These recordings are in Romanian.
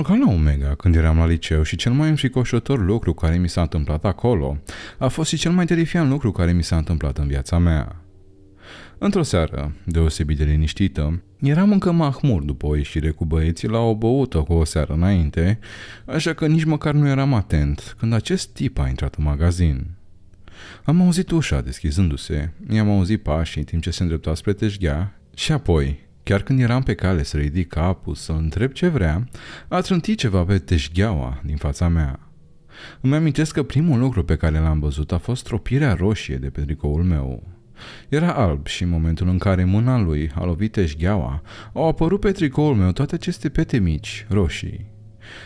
local la Omega când eram la liceu și cel mai înfricoșător lucru care mi s-a întâmplat acolo a fost și cel mai terifiant lucru care mi s-a întâmplat în viața mea. Într-o seară, deosebit de liniștită, eram încă mahmur după o ieșire cu băieții la o băută cu o seară înainte, așa că nici măcar nu eram atent când acest tip a intrat în magazin. Am auzit ușa deschizându-se, i-am auzit pașii în timp ce se îndrepta spre teșghea și apoi Chiar când eram pe cale să ridic capul, să întreb ce vrea, a trântit ceva pe teșgheaua din fața mea. Îmi amintesc că primul lucru pe care l-am văzut a fost tropirea roșie de pe tricoul meu. Era alb și în momentul în care mâna lui a lovit teșgheaua, au apărut pe tricoul meu toate aceste pete mici, roșii.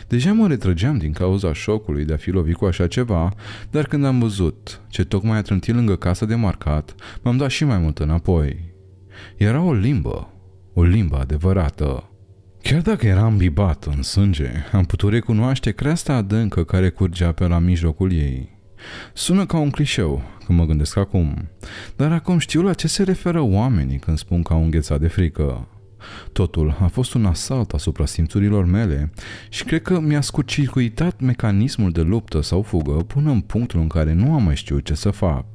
Deja mă retrăgeam din cauza șocului de a fi lovit cu așa ceva, dar când am văzut ce tocmai a trântit lângă casa de marcat, m-am dat și mai mult înapoi. Era o limbă, o limbă adevărată. Chiar dacă era îmbibat în sânge, am putut recunoaște creasta adâncă care curgea pe la mijlocul ei. Sună ca un clișeu, când mă gândesc acum, dar acum știu la ce se referă oamenii când spun că au înghețat de frică. Totul a fost un asalt asupra simțurilor mele și cred că mi-a scurcircuitat mecanismul de luptă sau fugă până în punctul în care nu am mai știut ce să fac.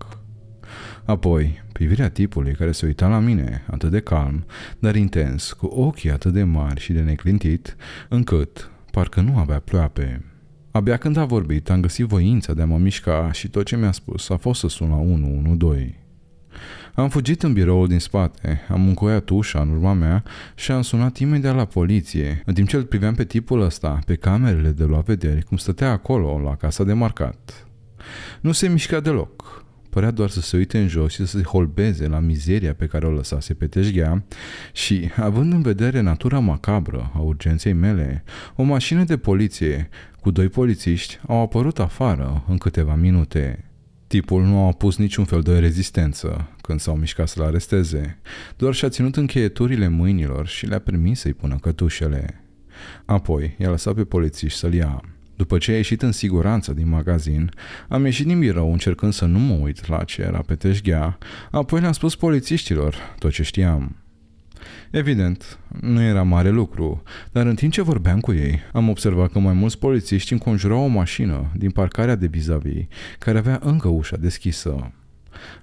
Apoi, Privirea tipului care se uita la mine, atât de calm, dar intens, cu ochii atât de mari și de neclintit, încât parcă nu avea ploape. Abia când a vorbit, am găsit voința de a mă mișca și tot ce mi-a spus a fost să sun la 112. Am fugit în biroul din spate, am încoiat ușa în urma mea și am sunat imediat la poliție, în timp ce îl priveam pe tipul ăsta, pe camerele de la vedere, cum stătea acolo, la casa de marcat. Nu se mișca deloc părea doar să se uite în jos și să se holbeze la mizeria pe care o lăsase pe teșghea și, având în vedere natura macabră a urgenței mele, o mașină de poliție cu doi polițiști au apărut afară în câteva minute. Tipul nu a pus niciun fel de rezistență când s-au mișcat să-l aresteze, doar și-a ținut încheieturile mâinilor și le-a permis să-i pună cătușele. Apoi i-a lăsat pe polițiști să-l ia. După ce a ieșit în siguranță din magazin, am ieșit din birou încercând să nu mă uit la ce era pe teșghea, apoi le-am spus polițiștilor tot ce știam. Evident, nu era mare lucru, dar în timp ce vorbeam cu ei, am observat că mai mulți polițiști înconjurau o mașină din parcarea de vis care avea încă ușa deschisă.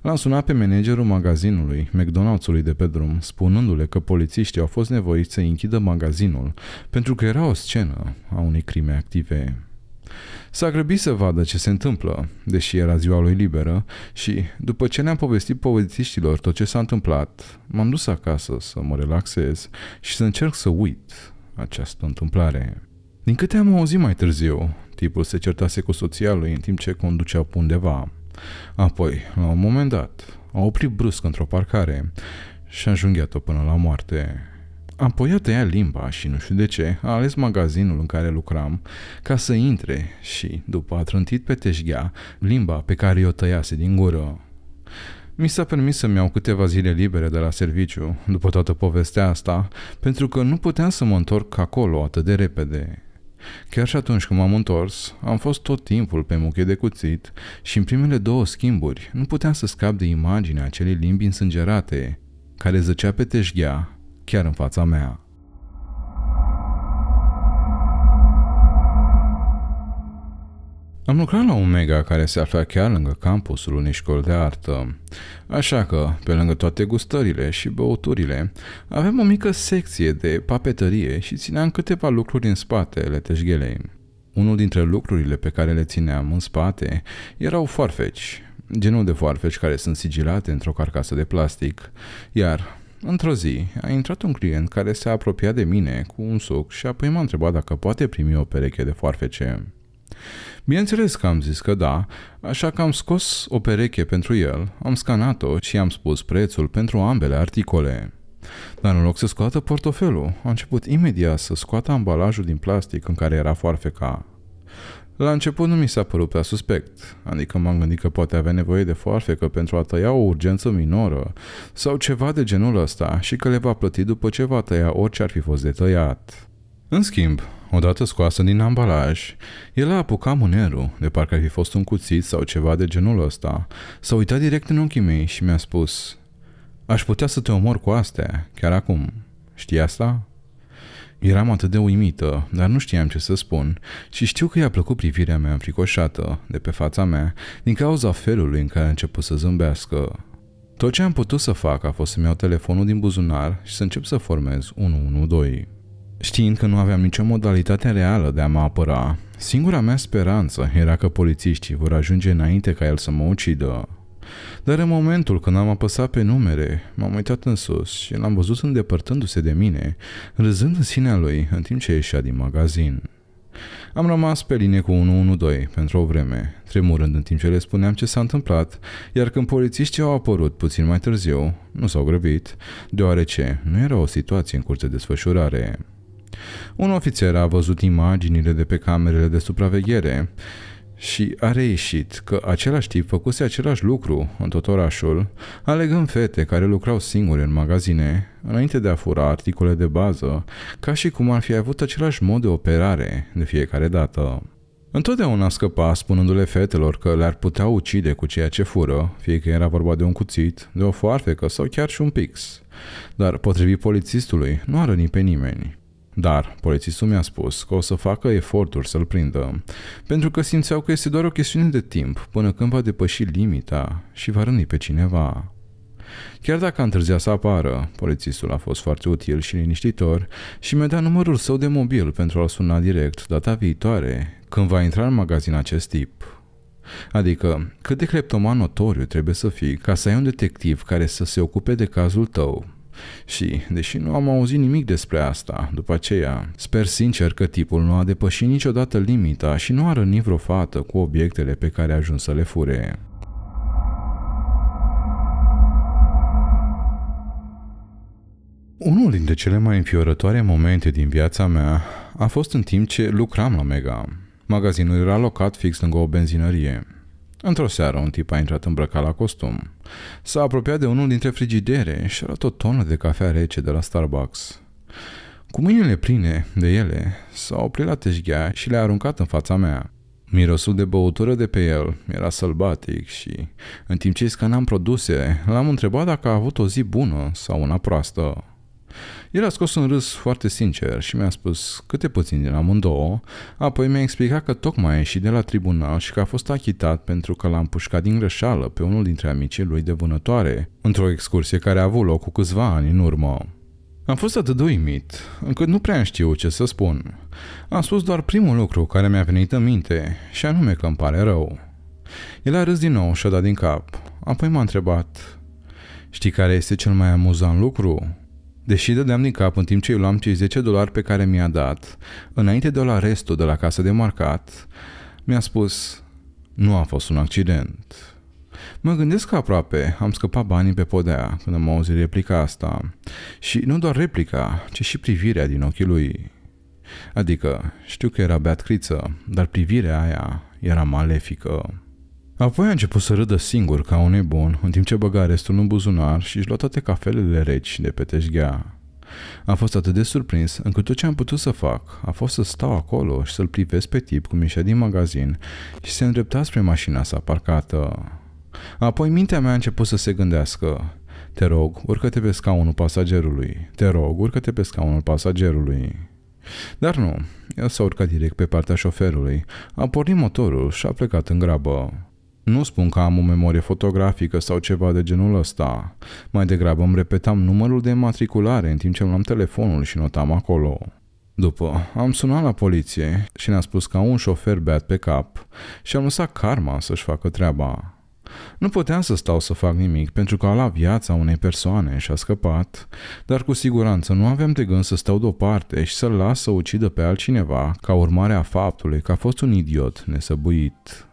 L-am sunat pe managerul magazinului, McDonald's-ului de pe drum, spunându-le că polițiștii au fost nevoiți să închidă magazinul pentru că era o scenă a unei crime active. S-a grăbit să vadă ce se întâmplă, deși era ziua lui liberă și, după ce ne-am povestit povestiștilor tot ce s-a întâmplat, m-am dus acasă să mă relaxez și să încerc să uit această întâmplare. Din câte am auzit mai târziu, tipul se certase cu soția lui în timp ce conducea pe undeva. Apoi, la un moment dat, a oprit brusc într-o parcare și a înjunghiat-o până la moarte. Apoi a tăiat limba și nu știu de ce, a ales magazinul în care lucram ca să intre și, după a trântit pe teșghea, limba pe care o tăiase din gură. Mi s-a permis să-mi iau câteva zile libere de la serviciu, după toată povestea asta, pentru că nu puteam să mă întorc acolo atât de repede. Chiar și atunci când m-am întors, am fost tot timpul pe muche de cuțit și în primele două schimburi nu puteam să scap de imaginea acelei limbi însângerate, care zăcea pe teșghea chiar în fața mea. Am lucrat la Omega, care se afla chiar lângă campusul unei școli de artă. Așa că, pe lângă toate gustările și băuturile, avem o mică secție de papetărie și țineam câteva lucruri în spatele teșghelei. Unul dintre lucrurile pe care le țineam în spate erau foarfeci, genul de foarfeci care sunt sigilate într-o carcasă de plastic, iar Într-o zi, a intrat un client care se apropia de mine cu un suc și apoi m-a întrebat dacă poate primi o pereche de foarfece. Bineînțeles că am zis că da, așa că am scos o pereche pentru el, am scanat-o și am spus prețul pentru ambele articole. Dar în loc să scoată portofelul, a început imediat să scoată ambalajul din plastic în care era foarfeca. La început nu mi s-a părut prea suspect, adică m-am gândit că poate avea nevoie de foarfecă pentru a tăia o urgență minoră sau ceva de genul ăsta și că le va plăti după ce va tăia orice ar fi fost de tăiat. În schimb, odată scoasă din ambalaj, el a apucat mânerul, de parcă ar fi fost un cuțit sau ceva de genul ăsta, s-a uitat direct în ochii mei și mi-a spus Aș putea să te omor cu astea, chiar acum. Știi asta? Eram atât de uimită, dar nu știam ce să spun și știu că i-a plăcut privirea mea înfricoșată de pe fața mea din cauza felului în care a început să zâmbească. Tot ce am putut să fac a fost să-mi iau telefonul din buzunar și să încep să formez 112. Știind că nu aveam nicio modalitate reală de a mă apăra, singura mea speranță era că polițiștii vor ajunge înainte ca el să mă ucidă. Dar în momentul când am apăsat pe numere, m-am uitat în sus și l-am văzut îndepărtându-se de mine, râzând în sinea lui în timp ce ieșea din magazin. Am rămas pe linie cu 112 pentru o vreme, tremurând în timp ce le spuneam ce s-a întâmplat, iar când polițiștii au apărut puțin mai târziu, nu s-au grăbit, deoarece nu era o situație în curs de desfășurare. Un ofițer a văzut imaginile de pe camerele de supraveghere și a reieșit că același tip făcuse același lucru în tot orașul, alegând fete care lucrau singure în magazine, înainte de a fura articole de bază, ca și cum ar fi avut același mod de operare de fiecare dată. Întotdeauna scăpa spunându-le fetelor că le-ar putea ucide cu ceea ce fură, fie că era vorba de un cuțit, de o foarfecă sau chiar și un pix. Dar, potrivit polițistului, nu a rănit pe nimeni. Dar polițistul mi-a spus că o să facă eforturi să-l prindă, pentru că simțeau că este doar o chestiune de timp până când va depăși limita și va răni pe cineva. Chiar dacă a întârziat să apară, polițistul a fost foarte util și liniștitor și mi-a dat numărul său de mobil pentru a-l suna direct data viitoare când va intra în magazin acest tip. Adică, cât de cleptoman notoriu trebuie să fii ca să ai un detectiv care să se ocupe de cazul tău și, deși nu am auzit nimic despre asta, după aceea, sper sincer că tipul nu a depășit niciodată limita și nu a rănit vreo fată cu obiectele pe care a ajuns să le fure. Unul dintre cele mai înfiorătoare momente din viața mea a fost în timp ce lucram la Mega. Magazinul era locat fix lângă o benzinărie. Într-o seară, un tip a intrat îmbrăcat la costum. S-a apropiat de unul dintre frigidere și a luat o tonă de cafea rece de la Starbucks. Cu mâinile pline de ele, s-a oprit la teșghea și le-a aruncat în fața mea. Mirosul de băutură de pe el era sălbatic și, în timp ce scanam produse, l-am întrebat dacă a avut o zi bună sau una proastă. El a scos un râs foarte sincer și mi-a spus câte puțin din amândouă, apoi mi-a explicat că tocmai a ieșit de la tribunal și că a fost achitat pentru că l-a împușcat din greșeală pe unul dintre amicii lui de vânătoare, într-o excursie care a avut loc cu câțiva ani în urmă. Am fost atât de uimit, încât nu prea știu ce să spun. Am spus doar primul lucru care mi-a venit în minte, și anume că îmi pare rău. El a râs din nou și a dat din cap. Apoi m-a întrebat, știi care este cel mai amuzant lucru? Deși dădeam din cap în timp ce îi luam cei 10 dolari pe care mi-a dat, înainte de la restul de la casă de marcat, mi-a spus, nu a fost un accident. Mă gândesc că aproape am scăpat banii pe podea când am auzit replica asta. Și nu doar replica, ci și privirea din ochii lui. Adică, știu că era beatriță, dar privirea aia era malefică. Apoi a început să râdă singur ca un nebun, în timp ce băga restul în buzunar și își lua toate cafelele reci de pe teșghea. A fost atât de surprins încât tot ce am putut să fac a fost să stau acolo și să-l privesc pe tip cum ieșea din magazin și se îndrepta spre mașina sa parcată. Apoi mintea mea a început să se gândească. Te rog, urcă-te pe scaunul pasagerului. Te rog, urcă-te pe scaunul pasagerului. Dar nu, el s-a urcat direct pe partea șoferului, a pornit motorul și a plecat în grabă. Nu spun că am o memorie fotografică sau ceva de genul ăsta. Mai degrabă îmi repetam numărul de matriculare în timp ce luam telefonul și notam acolo. După, am sunat la poliție și ne-a spus că au un șofer beat pe cap și am lăsat karma să-și facă treaba. Nu puteam să stau să fac nimic pentru că a luat viața unei persoane și a scăpat, dar cu siguranță nu aveam de gând să stau deoparte și să-l las să ucidă pe altcineva ca urmare a faptului că a fost un idiot nesăbuit.